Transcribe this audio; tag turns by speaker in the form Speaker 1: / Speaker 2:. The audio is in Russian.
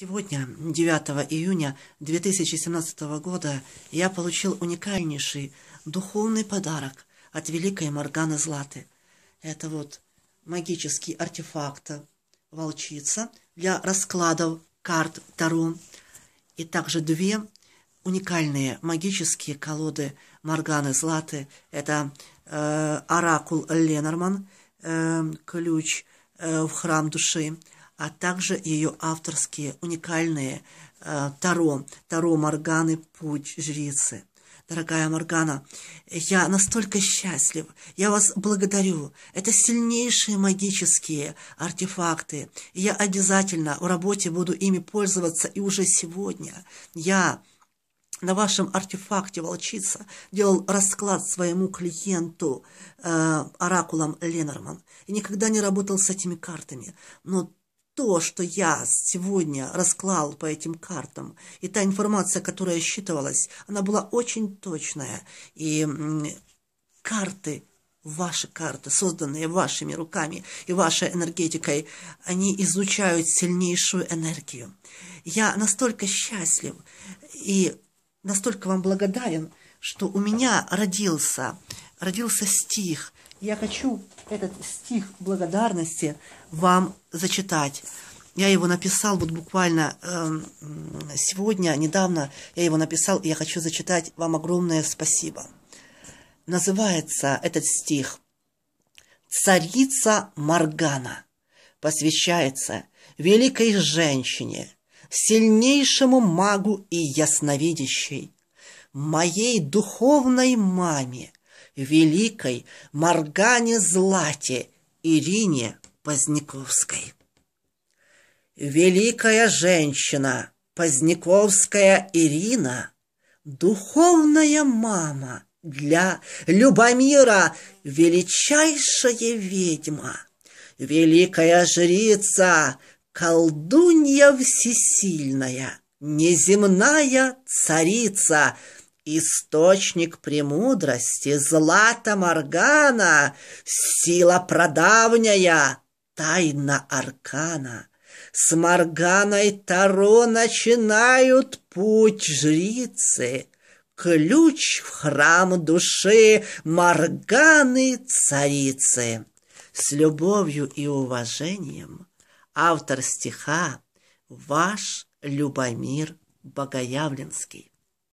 Speaker 1: Сегодня, 9 июня 2017 года, я получил уникальнейший духовный подарок от великой Морганы Златы. Это вот магический артефакт волчица для раскладов карт Таро и также две уникальные магические колоды Морганы Златы. Это э, оракул Ленорман, э, ключ э, в храм души – а также ее авторские уникальные э, Таро, Таро Морганы «Путь жрицы». Дорогая Моргана, я настолько счастлив. Я вас благодарю. Это сильнейшие магические артефакты. я обязательно в работе буду ими пользоваться и уже сегодня. Я на вашем артефакте волчица делал расклад своему клиенту э, оракулом Ленорман и никогда не работал с этими картами. Но то, что я сегодня расклал по этим картам, и та информация, которая считывалась, она была очень точная. И карты, ваши карты, созданные вашими руками и вашей энергетикой, они изучают сильнейшую энергию. Я настолько счастлив и настолько вам благодарен, что у меня родился, родился стих – я хочу этот стих благодарности вам зачитать. Я его написал вот буквально э, сегодня, недавно я его написал, и я хочу зачитать вам огромное спасибо. Называется этот стих «Царица Маргана» посвящается великой женщине, сильнейшему магу и ясновидящей, моей духовной маме – великой Маргане Злате Ирине Поздняковской. Великая женщина Поздняковская Ирина, духовная мама для Любомира, величайшая ведьма, великая жрица, колдунья всесильная, неземная царица — Источник премудрости, злата Моргана, сила продавняя, тайна аркана. С Морганой Таро начинают путь жрицы, ключ в храм души Морганы царицы. С любовью и уважением автор стиха ваш Любомир Богоявленский.